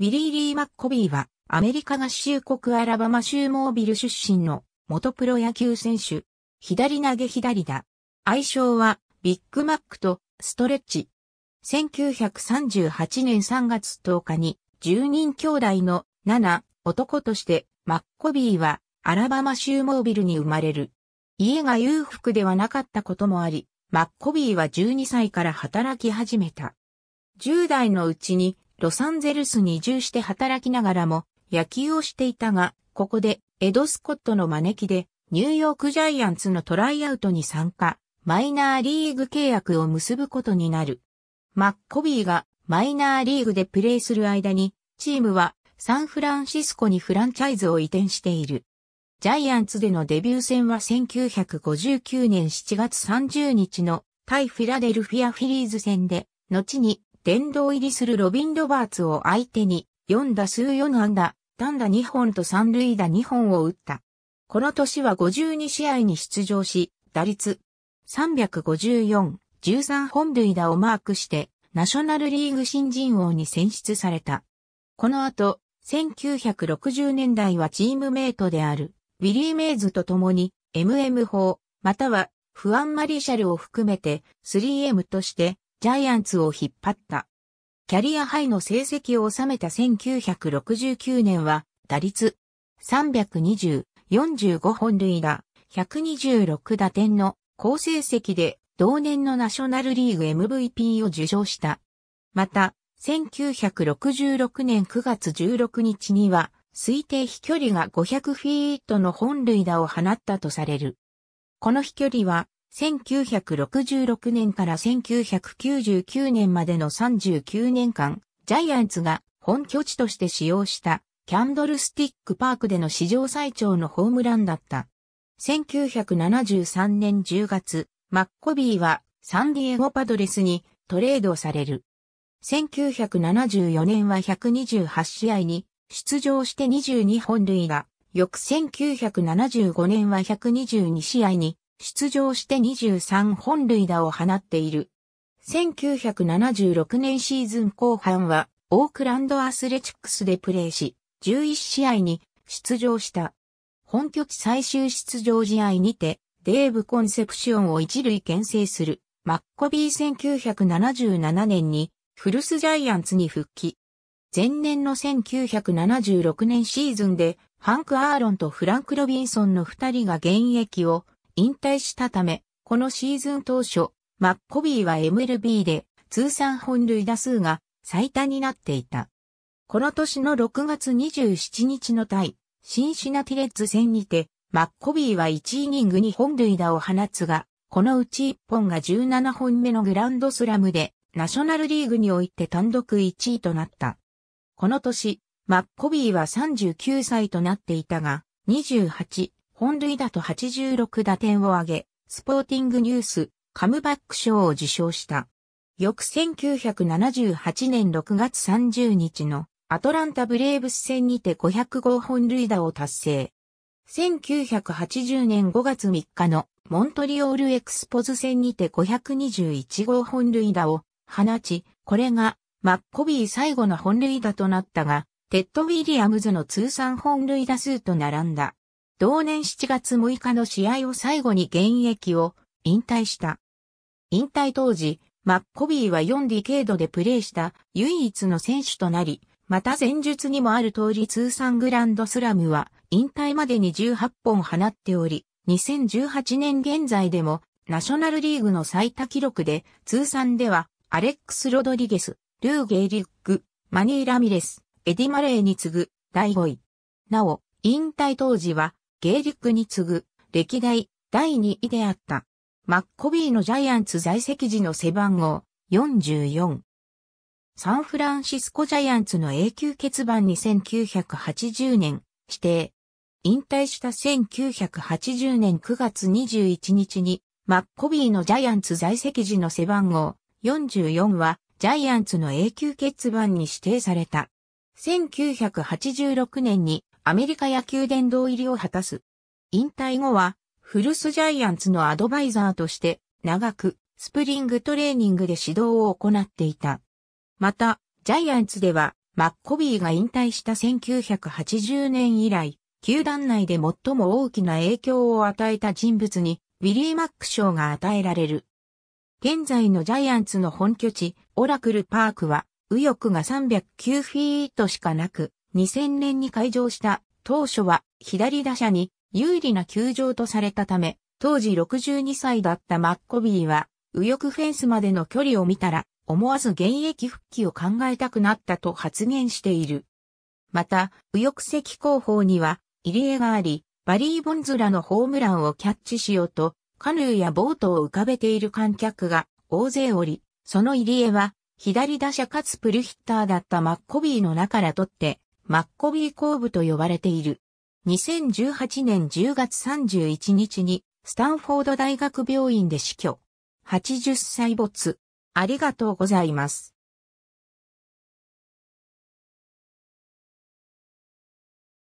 ウィリー・リー・マッコビーは、アメリカ合衆国アラバマ州モービル出身の元プロ野球選手、左投げ左打。愛称は、ビッグマックとストレッチ。1938年3月10日に、10人兄弟の7男として、マッコビーは、アラバマ州モービルに生まれる。家が裕福ではなかったこともあり、マッコビーは12歳から働き始めた。10代のうちにロサンゼルスに移住して働きながらも野球をしていたが、ここでエド・スコットの招きでニューヨークジャイアンツのトライアウトに参加、マイナーリーグ契約を結ぶことになる。マッコビーがマイナーリーグでプレーする間に、チームはサンフランシスコにフランチャイズを移転している。ジャイアンツでのデビュー戦は1959年7月30日の対フィラデルフィアフィリーズ戦で、後に殿堂入りするロビン・ロバーツを相手に、4打数4安打、単打2本と三塁打2本を打った。この年は52試合に出場し、打率354、13本塁打をマークして、ナショナルリーグ新人王に選出された。この後、1960年代はチームメイトである、ウィリー・メイズと共に、MM 法、または、フアン・マリシャルを含めて、3M として、ジャイアンツを引っ張った。キャリアハイの成績を収めた1969年は、打率320、45本塁打、126打点の高成績で同年のナショナルリーグ MVP を受賞した。また、1966年9月16日には、推定飛距離が500フィートの本塁打を放ったとされる。この飛距離は1966年から1999年までの39年間、ジャイアンツが本拠地として使用したキャンドルスティックパークでの史上最長のホームランだった。1973年10月、マッコビーはサンディエゴパドレスにトレードされる。1974年は128試合に出場して22本塁打、翌1975年は122試合に出場して23本塁打を放っている。1976年シーズン後半は、オークランドアスレチックスでプレーし、11試合に出場した。本拠地最終出場試合にて、デーブ・コンセプションを一塁牽制する、マッコビー1977年に、フルスジャイアンツに復帰。前年の1976年シーズンで、ハンク・アーロンとフランク・ロビンソンの二人が現役を引退したため、このシーズン当初、マッコビーは MLB で通算本塁打数が最多になっていた。この年の6月27日の対、シンシナティレッズ戦にて、マッコビーは1イニングに本塁打を放つが、このうち1本が17本目のグランドスラムで、ナショナルリーグにおいて単独1位となった。この年、マッコビーは39歳となっていたが、28、本塁打と86打点を挙げ、スポーティングニュース、カムバック賞を受賞した。翌1978年6月30日のアトランタブレーブス戦にて500号本塁打を達成。1980年5月3日のモントリオールエクスポズ戦にて521号本塁打を放ち、これがマッコビー最後の本塁打となったが、テッド・ウィリアムズの通算本塁打数と並んだ。同年7月6日の試合を最後に現役を引退した。引退当時、マッコビーは 4D 程度でプレーした唯一の選手となり、また前述にもある通り通算グランドスラムは引退までに18本放っており、2018年現在でもナショナルリーグの最多記録で通算ではアレックス・ロドリゲス、ルー・ゲイリック、マニー・ラミレス、エディ・マレーに次ぐ第5位。なお、引退当時はゲーリックに次ぐ歴代第2位であった。マッコビーのジャイアンツ在籍時の背番号44。サンフランシスコジャイアンツの永久欠番2980年指定。引退した1980年9月21日にマッコビーのジャイアンツ在籍時の背番号44はジャイアンツの永久欠番に指定された。1986年にアメリカ野球殿堂入りを果たす。引退後は、フルスジャイアンツのアドバイザーとして、長く、スプリングトレーニングで指導を行っていた。また、ジャイアンツでは、マッコビーが引退した1980年以来、球団内で最も大きな影響を与えた人物に、ウィリー・マック賞が与えられる。現在のジャイアンツの本拠地、オラクルパークは、右翼が309フィートしかなく、2000年に開場した当初は左打者に有利な球場とされたため、当時62歳だったマッコビーは、右翼フェンスまでの距離を見たら、思わず現役復帰を考えたくなったと発言している。また、右翼席後方には、入江があり、バリー・ボンズらのホームランをキャッチしようと、カヌーやボートを浮かべている観客が大勢おり、その入江は、左打者かつプルヒッターだったマッコビーの中から取って、マッコビー工部と呼ばれている。2018年10月31日にスタンフォード大学病院で死去。80歳没。ありがとうございます。